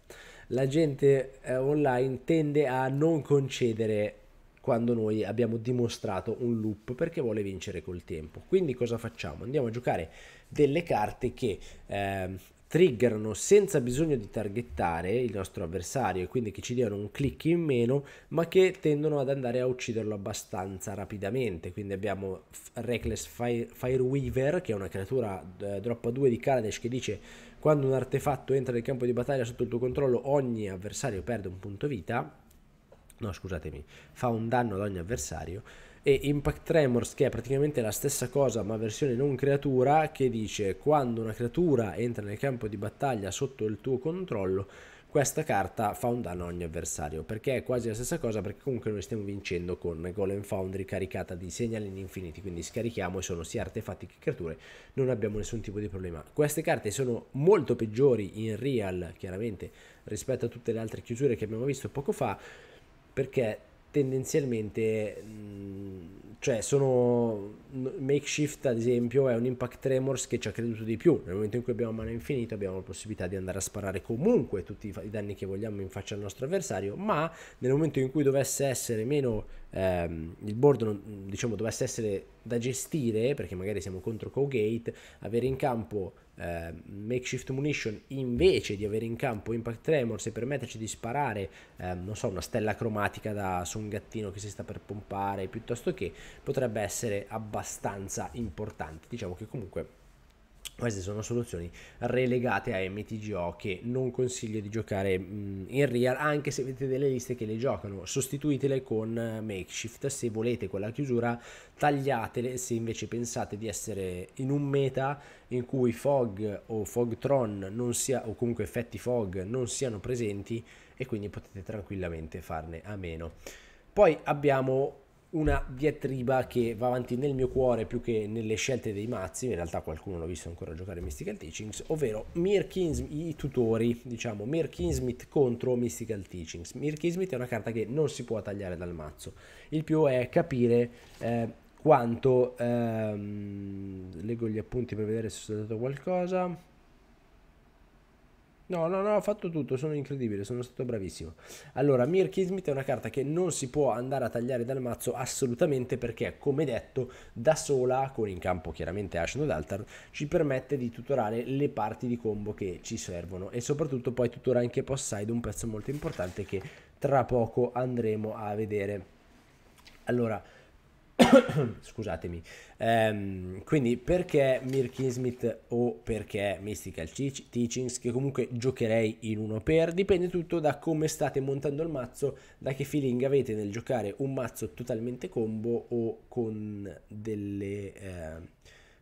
la gente eh, online tende a non concedere quando noi abbiamo dimostrato un loop perché vuole vincere col tempo. Quindi cosa facciamo? Andiamo a giocare delle carte che eh, triggerano senza bisogno di targettare il nostro avversario e quindi che ci diano un click in meno ma che tendono ad andare a ucciderlo abbastanza rapidamente quindi abbiamo Reckless Fire, Fireweaver che è una creatura eh, droppa 2 di Kaladesh che dice quando un artefatto entra nel campo di battaglia sotto il tuo controllo, ogni avversario perde un punto vita. No, scusatemi, fa un danno ad ogni avversario. E Impact Tremors, che è praticamente la stessa cosa, ma versione non creatura, che dice quando una creatura entra nel campo di battaglia sotto il tuo controllo, questa carta fa un danno a ogni avversario, perché è quasi la stessa cosa, perché comunque noi stiamo vincendo con Golem Foundry caricata di segnali in infiniti, quindi scarichiamo e sono sia artefatti che creature, non abbiamo nessun tipo di problema. Queste carte sono molto peggiori in real, chiaramente, rispetto a tutte le altre chiusure che abbiamo visto poco fa, perché tendenzialmente... Mh, mm, cioè sono makeshift ad esempio è un impact tremors che ci ha creduto di più nel momento in cui abbiamo mano infinita abbiamo la possibilità di andare a sparare comunque tutti i danni che vogliamo in faccia al nostro avversario ma nel momento in cui dovesse essere meno ehm, il board non, diciamo dovesse essere da gestire perché magari siamo contro Cowgate avere in campo eh, makeshift munition invece di avere in campo impact tremors e permetterci di sparare eh, non so una stella cromatica da, su un gattino che si sta per pompare piuttosto che potrebbe essere abbastanza importante diciamo che comunque queste sono soluzioni relegate a MTGO che non consiglio di giocare mm, in real, anche se avete delle liste che le giocano, sostituitele con eh, makeshift se volete quella chiusura, tagliatele se invece pensate di essere in un meta in cui fog o fogtron non sia o comunque effetti fog non siano presenti e quindi potete tranquillamente farne a meno. Poi abbiamo una diatriba che va avanti nel mio cuore più che nelle scelte dei mazzi, in realtà qualcuno l'ha visto ancora giocare Mystical Teachings, ovvero Mirkins, i tutori, diciamo Mirkinsmith contro Mystical Teachings. Mirkinsmith è una carta che non si può tagliare dal mazzo, il più è capire eh, quanto... Ehm, leggo gli appunti per vedere se ho dato qualcosa... No, no, no, ho fatto tutto, sono incredibile, sono stato bravissimo. Allora, Mir Kismet è una carta che non si può andare a tagliare dal mazzo assolutamente perché, come detto, da sola, con in campo chiaramente Ashno Daltar, ci permette di tutorare le parti di combo che ci servono e soprattutto poi tutora anche Post Side, un pezzo molto importante che tra poco andremo a vedere. Allora, [COUGHS] scusatemi, Um, quindi perché Mirkin Smith o perché Mystical Teachings, che comunque giocherei in uno per, dipende tutto da come state montando il mazzo, da che feeling avete nel giocare un mazzo totalmente combo o con delle... Eh,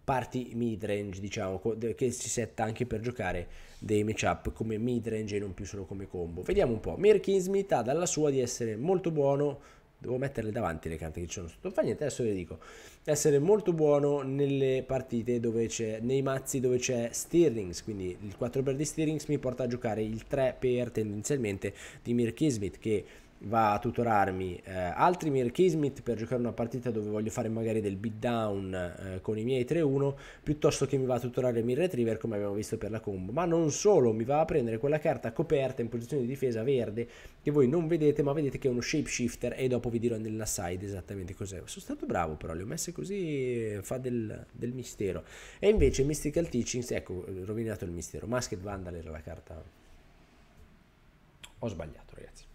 parti midrange, diciamo, che si setta anche per giocare dei matchup come midrange e non più solo come combo. Vediamo un po'. Mirkin Smith ha dalla sua di essere molto buono, Devo metterle davanti le carte che ci sono sotto. Fa niente, adesso le dico. Essere molto buono nelle partite dove c'è, nei mazzi dove c'è Steerings, quindi il 4 per di Steerings mi porta a giocare il 3 per tendenzialmente di Mirkismith che va a tutorarmi eh, altri Mirkismith per giocare una partita dove voglio fare magari del beatdown eh, con i miei 3-1 piuttosto che mi va a tutorare Mir Retriever come abbiamo visto per la combo ma non solo mi va a prendere quella carta coperta in posizione di difesa verde che voi non vedete ma vedete che è uno shapeshifter e dopo vi dirò nella side esattamente cos'è sono stato bravo però le ho messe così eh, fa del, del mistero e invece Mystical Teachings ecco eh, rovinato il mistero Masked Vandal era la carta ho sbagliato ragazzi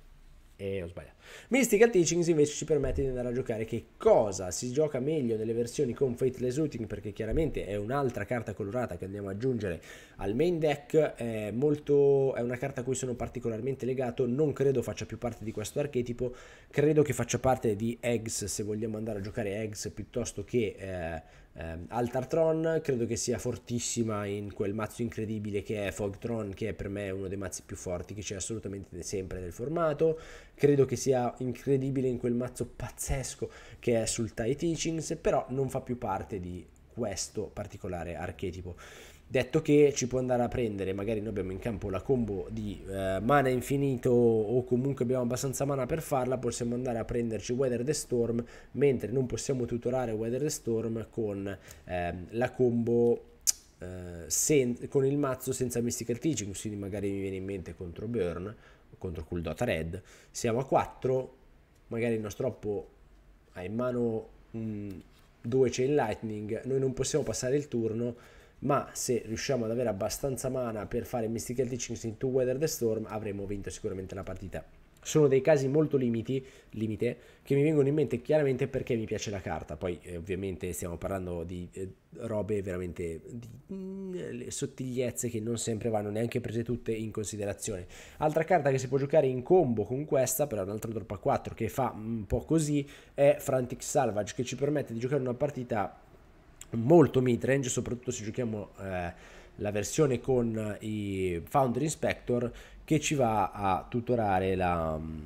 Eh, os vaya. Mystical Teachings invece ci permette di andare a giocare che cosa si gioca meglio nelle versioni con Fateless Looting perché chiaramente è un'altra carta colorata che andiamo ad aggiungere al main deck, è, molto, è una carta a cui sono particolarmente legato, non credo faccia più parte di questo archetipo, credo che faccia parte di Eggs se vogliamo andare a giocare Eggs piuttosto che... Eh, eh, Altartron credo che sia fortissima in quel mazzo incredibile che è Fogtron, che è per me uno dei mazzi più forti che c'è assolutamente sempre nel formato. Credo che sia sia incredibile in quel mazzo pazzesco che è sul Tai Teachings, però non fa più parte di questo particolare archetipo. Detto che ci può andare a prendere, magari noi abbiamo in campo la combo di eh, mana infinito o comunque abbiamo abbastanza mana per farla, possiamo andare a prenderci Weather the Storm, mentre non possiamo tutorare Weather the Storm con eh, la combo eh, con il mazzo senza Mystical Teaching, quindi magari mi viene in mente contro Burn contro Cool Red. Siamo a 4, magari il nostro oppo ha in mano mh, mm, due chain lightning, noi non possiamo passare il turno, ma se riusciamo ad avere abbastanza mana per fare Mystical Teachings in To Weather the Storm avremo vinto sicuramente la partita sono dei casi molto limiti, limite che mi vengono in mente chiaramente perché mi piace la carta. Poi eh, ovviamente stiamo parlando di eh, robe veramente di mh, mm, sottigliezze che non sempre vanno neanche prese tutte in considerazione. Altra carta che si può giocare in combo con questa, però un'altra troppa 4 che fa un po' così, è Frantic Salvage che ci permette di giocare una partita molto midrange, soprattutto se giochiamo eh, la versione con i Founder Inspector che ci va a tutorare la, mm,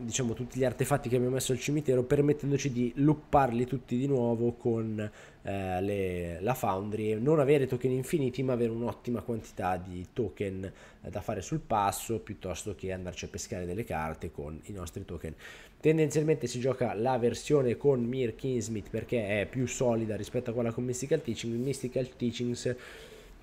diciamo, tutti gli artefatti che abbiamo messo al cimitero, permettendoci di lupparli tutti di nuovo con eh, le, la foundry e non avere token infiniti, ma avere un'ottima quantità di token eh, da fare sul passo piuttosto che andarci a pescare delle carte con i nostri token. Tendenzialmente si gioca la versione con Mir Kingsmith perché è più solida rispetto a quella con Mystical Teachings. Mystical Teachings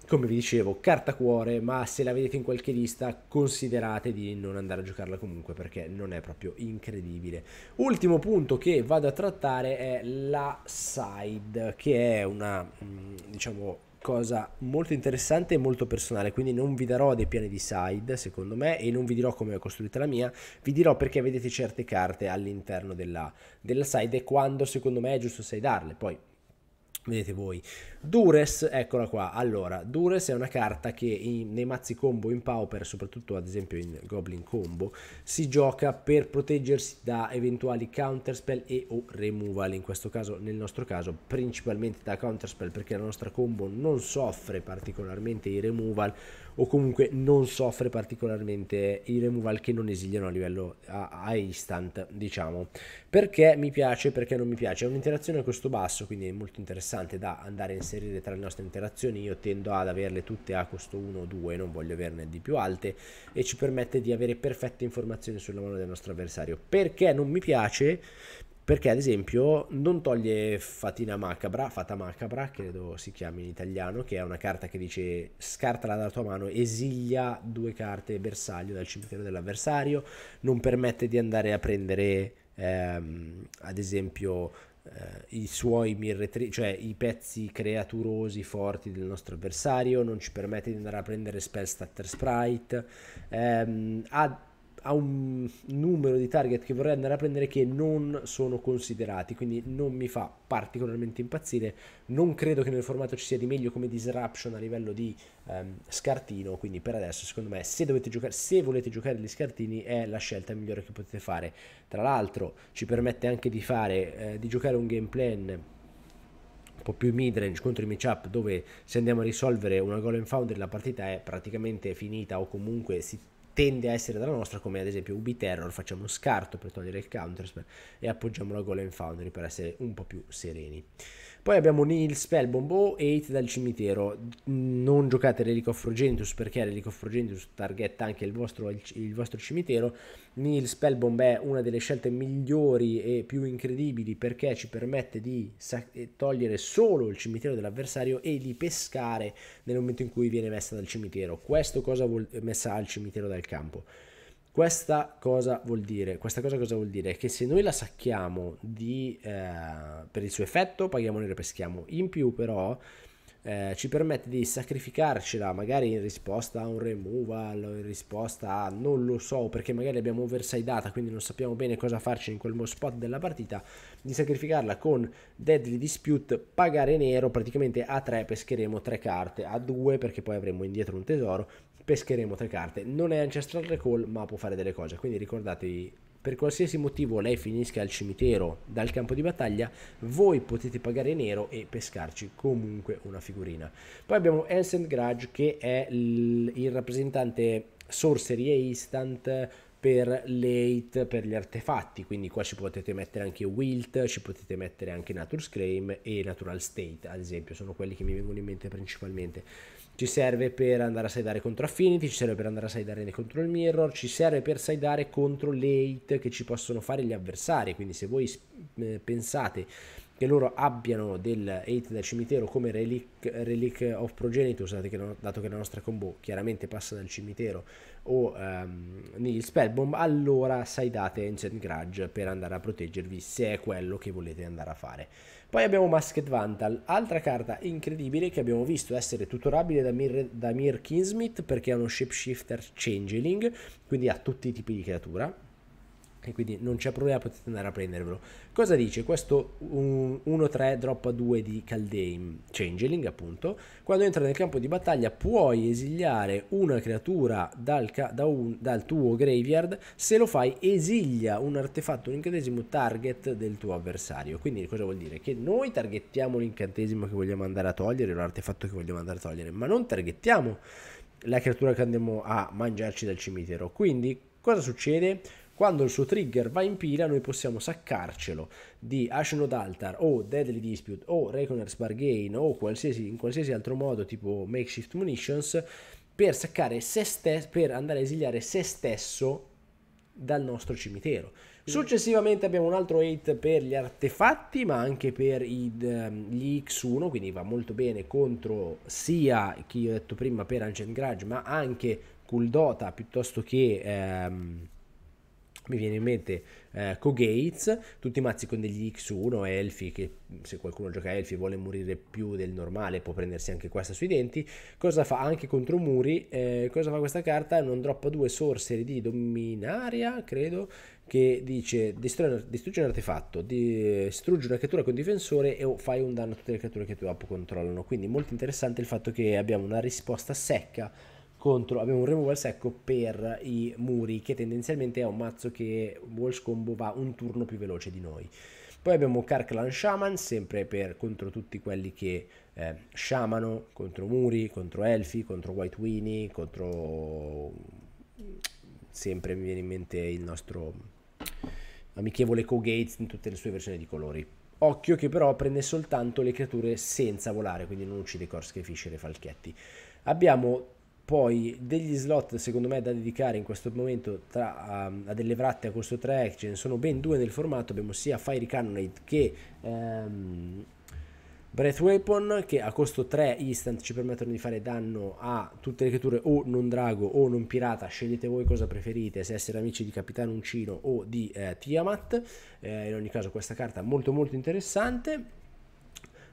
come vi dicevo, carta cuore, ma se la vedete in qualche lista considerate di non andare a giocarla comunque perché non è proprio incredibile. Ultimo punto che vado a trattare è la side, che è una, mm, diciamo, cosa molto interessante e molto personale, quindi non vi darò dei piani di side, secondo me, e non vi dirò come ho costruita la mia, vi dirò perché vedete certe carte all'interno della, della side e quando secondo me è giusto sidearle, poi vedete voi. Dures, eccola qua. Allora, Dures è una carta che in, nei mazzi combo in Pauper, soprattutto ad esempio in Goblin Combo, si gioca per proteggersi da eventuali counterspell e o removal. In questo caso, nel nostro caso, principalmente da counterspell, perché la nostra combo non soffre particolarmente i removal o comunque non soffre particolarmente i removal che non esiliano a livello a, a instant, diciamo. Perché mi piace, perché non mi piace? È un'interazione a costo basso, quindi è molto interessante da andare in inserire tra le nostre interazioni, io tendo ad averle tutte a costo 1 o 2, non voglio averne di più alte e ci permette di avere perfette informazioni sulla mano del nostro avversario. Perché non mi piace? Perché ad esempio non toglie Fatina Macabra, Fata Macabra, credo si chiami in italiano, che è una carta che dice scartala dalla tua mano, esilia due carte bersaglio dal cimitero dell'avversario, non permette di andare a prendere ehm, ad esempio eh, i suoi mirretri, cioè i pezzi creaturosi forti del nostro avversario, non ci permette di andare a prendere spell starter sprite, ehm, ha ha un numero di target che vorrei andare a prendere che non sono considerati, quindi non mi fa particolarmente impazzire. Non credo che nel formato ci sia di meglio come disruption a livello di ehm, scartino, quindi per adesso secondo me se, dovete giocare, se volete giocare gli scartini è la scelta migliore che potete fare. Tra l'altro ci permette anche di, fare, eh, di giocare un game plan un po' più mid-range contro i matchup dove se andiamo a risolvere una goal and founder la partita è praticamente finita o comunque si tende a essere dalla nostra, come ad esempio Ubi Terror, facciamo uno scarto per togliere il Counterspell e appoggiamo la Golem Foundry per essere un po' più sereni. Poi abbiamo Neil Spellbomb o 8 dal cimitero. Non giocate Relic of Progenitus perché Relic of Progenitus targetta anche il vostro, il vostro cimitero. Neil Spellbomb è una delle scelte migliori e più incredibili perché ci permette di eh, togliere solo il cimitero dell'avversario e di pescare nel momento in cui viene messa dal cimitero. Questo cosa vuol messa al cimitero dal campo? Questa cosa vuol dire? Questa cosa cosa vuol dire? Che se noi la sacchiamo di, eh, per il suo effetto, paghiamo e peschiamo. In più però eh, ci permette di sacrificarcela magari in risposta a un removal o in risposta a non lo so perché magari abbiamo oversideata quindi non sappiamo bene cosa farci in quel spot della partita di sacrificarla con deadly dispute pagare nero praticamente a 3 pescheremo 3 carte a 2 perché poi avremo indietro un tesoro pescheremo tre carte. Non è Ancestral Recall, ma può fare delle cose. Quindi ricordatevi, per qualsiasi motivo lei finisca al cimitero dal campo di battaglia, voi potete pagare nero e pescarci comunque una figurina. Poi abbiamo Ancient Grudge, che è il rappresentante sorcery e instant per late per gli artefatti quindi qua ci potete mettere anche wilt ci potete mettere anche nature's claim e natural state ad esempio sono quelli che mi vengono in mente principalmente ci serve per andare a sideare contro Affinity, ci serve per andare a sideare contro il Mirror, ci serve per sideare contro le hate che ci possono fare gli avversari, quindi se voi eh, pensate che loro abbiano del 8 da cimitero come relic, relic of progenitus dato che la nostra combo chiaramente passa dal cimitero o um, ehm, il spellbomb allora sideate ancient grudge per andare a proteggervi se è quello che volete andare a fare poi abbiamo Masked Vantal, altra carta incredibile che abbiamo visto essere tutorabile da Mir, da Mir Kingsmith perché è uno shapeshifter changeling, quindi ha tutti i tipi di creatura e quindi non c'è problema, potete andare a prendervelo. Cosa dice? Questo 1-3 drop 2 di Caldame Changeling, appunto. Quando entra nel campo di battaglia puoi esiliare una creatura dal, da un, dal tuo graveyard, se lo fai esilia un artefatto, un incantesimo target del tuo avversario. Quindi cosa vuol dire? Che noi targettiamo l'incantesimo che vogliamo andare a togliere, l'artefatto che vogliamo andare a togliere, ma non targettiamo la creatura che andiamo a mangiarci dal cimitero. Quindi cosa succede? Quando il suo trigger va in pila noi possiamo saccarcelo di Ashnod Altar o Deadly Dispute o Reconer's Bargain o qualsiasi, in qualsiasi altro modo tipo Makeshift Munitions per saccare se stesso, per andare a esiliare se stesso dal nostro cimitero. Mm. Successivamente abbiamo un altro 8 per gli artefatti, ma anche per i, ehm, gli X1, quindi va molto bene contro sia chi ho detto prima per Ancient Grudge, ma anche Kuldota piuttosto che ehm, mi viene in mente eh, Cogates, tutti i mazzi con degli X1, Elfi, che se qualcuno gioca Elfi e vuole morire più del normale può prendersi anche questa sui denti, cosa fa anche contro muri, eh, cosa fa questa carta? Non droppa due sorcery di dominaria, credo, che dice distrugge un artefatto, distrugge una creatura con difensore e fai un danno a tutte le creature che tu up controllano, quindi molto interessante il fatto che abbiamo una risposta secca contro abbiamo un removal secco per i muri che tendenzialmente è un mazzo che Walsh Combo va un turno più veloce di noi poi abbiamo Karklan Shaman sempre per, contro tutti quelli che eh, sciamano contro muri, contro elfi, contro White Winnie, contro sempre mi viene in mente il nostro amichevole Cogates in tutte le sue versioni di colori. Occhio che però prende soltanto le creature senza volare, quindi non uccide Corsica, Fisher e Falchetti. Abbiamo poi degli slot secondo me da dedicare in questo momento tra, a, ehm, a, delle vratte a costo 3 action sono ben due nel formato abbiamo sia Fiery Cannonade che ehm, Breath Weapon che a costo 3 instant ci permettono di fare danno a tutte le creature o non drago o non pirata scegliete voi cosa preferite se essere amici di Capitano Uncino o di eh, Tiamat eh, in ogni caso questa carta è molto molto interessante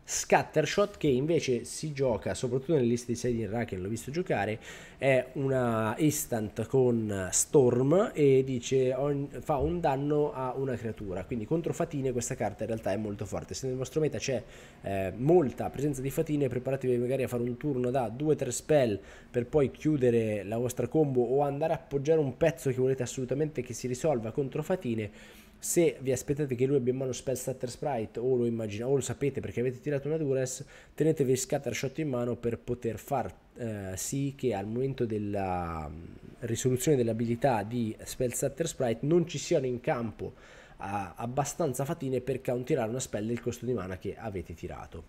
Scattershot che invece si gioca soprattutto nelle liste di 6 di Rack, l'ho visto giocare, è una instant con Storm e dice, fa un danno a una creatura, quindi contro fatine questa carta in realtà è molto forte, se nel vostro meta c'è eh, molta presenza di fatine preparatevi magari a fare un turno da 2-3 spell per poi chiudere la vostra combo o andare a appoggiare un pezzo che volete assolutamente che si risolva contro fatine se vi aspettate che lui abbia in mano Spell Stutter Sprite o lo, immagina, o lo sapete perché avete tirato una Dures, tenetevi Scattershot in mano per poter far eh, sì che al momento della mm, risoluzione dell'abilità di Spell Stutter Sprite non ci siano in campo eh, abbastanza fatine per counterare una spell del costo di mana che avete tirato.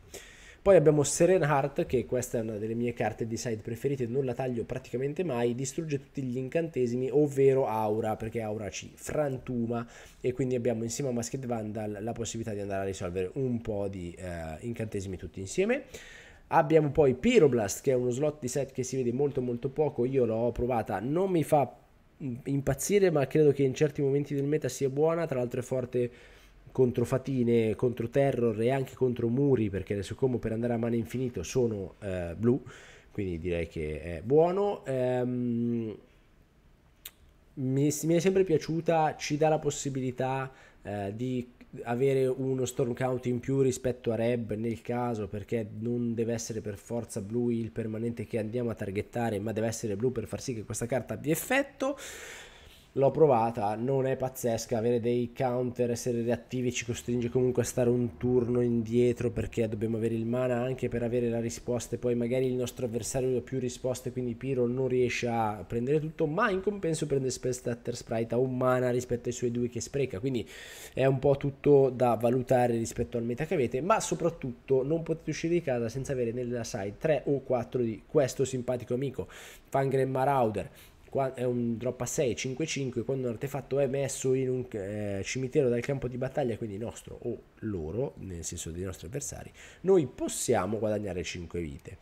Poi abbiamo Heart, che questa è una delle mie carte di side preferite, non la taglio praticamente mai, distrugge tutti gli incantesimi, ovvero Aura, perché Aura ci frantuma e quindi abbiamo insieme a Masked Vandal la possibilità di andare a risolvere un po' di eh, incantesimi tutti insieme. Abbiamo poi Pyroblast, che è uno slot di set che si vede molto molto poco, io l'ho provata, non mi fa mm, impazzire, ma credo che in certi momenti del meta sia buona, tra l'altro è forte contro fatine, contro terror e anche contro muri perché le sue combo per andare a mano infinito sono eh, blu quindi direi che è buono ehm, mi, mi, è sempre piaciuta ci dà la possibilità eh, di avere uno storm count in più rispetto a Reb nel caso perché non deve essere per forza blu il permanente che andiamo a targettare ma deve essere blu per far sì che questa carta abbia effetto l'ho provata, non è pazzesca, avere dei counter, essere reattivi ci costringe comunque a stare un turno indietro perché dobbiamo avere il mana anche per avere la risposta e poi magari il nostro avversario ha più risposte quindi Piro non riesce a prendere tutto ma in compenso prende Spell Spellscatter Sprite a un mana rispetto ai suoi due che spreca quindi è un po' tutto da valutare rispetto al meta che avete ma soprattutto non potete uscire di casa senza avere nella side 3 o 4 di questo simpatico amico Fangren Marauder è un drop a 6, 5, 5, quando un artefatto è messo in un eh, cimitero dal campo di battaglia, quindi nostro o loro, nel senso dei nostri avversari, noi possiamo guadagnare 5 vite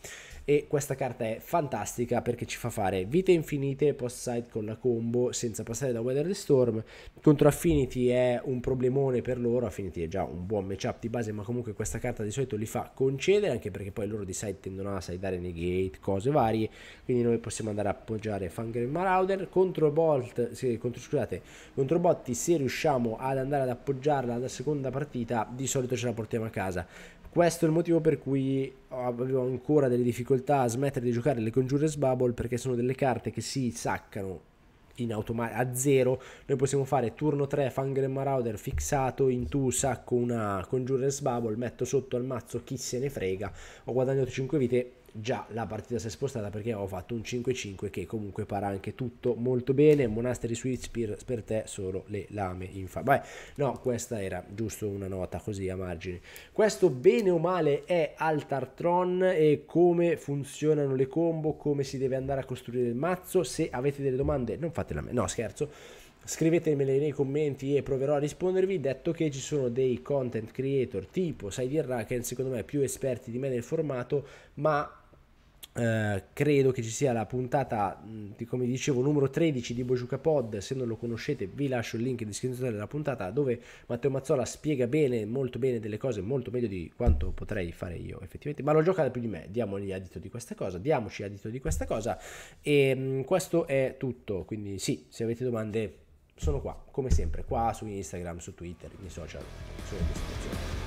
e questa carta è fantastica perché ci fa fare vite infinite post side con la combo senza passare da Weather the Storm contro Affinity è un problemone per loro Affinity è già un buon matchup di base ma comunque questa carta di solito li fa concedere anche perché poi loro di side tendono a sideare negate cose varie quindi noi possiamo andare a appoggiare Fangren Marauder contro Bolt se, contro, scusate contro Botti se riusciamo ad andare ad appoggiarla alla seconda partita di solito ce la portiamo a casa questo è il motivo per cui ah, avevo ancora delle difficoltà difficoltà a smettere di giocare le Conjurer's Bubble perché sono delle carte che si saccano Automa- a zero noi possiamo fare turno 3 Fangre Marauder fixato in tu sacco una Conjurer's Bubble metto sotto al mazzo chi se ne frega ho guadagnato 5 vite già la partita si è spostata perché ho fatto un 5-5 che comunque para anche tutto molto bene Monastery Suites per, per te solo le lame infame Beh, no questa era giusto una nota così a margine questo bene o male è Altartron e come funzionano le combo come si deve andare a costruire il mazzo se avete delle domande non fatele a me no scherzo scrivetemele nei commenti e proverò a rispondervi detto che ci sono dei content creator tipo Saidir Raken secondo me più esperti di me nel formato ma eh, credo che ci sia la puntata, di, come dicevo, numero 13 di Bojuca Pod. Se non lo conoscete, vi lascio il link in descrizione della puntata dove Matteo Mazzola spiega bene, molto bene delle cose, molto meglio di quanto potrei fare io effettivamente. Ma lo gioca più di me. Diamogli adito di questa cosa, diamoci adito di questa cosa. E mh, questo è tutto. Quindi, sì, se avete domande, sono qua, come sempre, qua su Instagram, su Twitter, nei social, sono in descrizione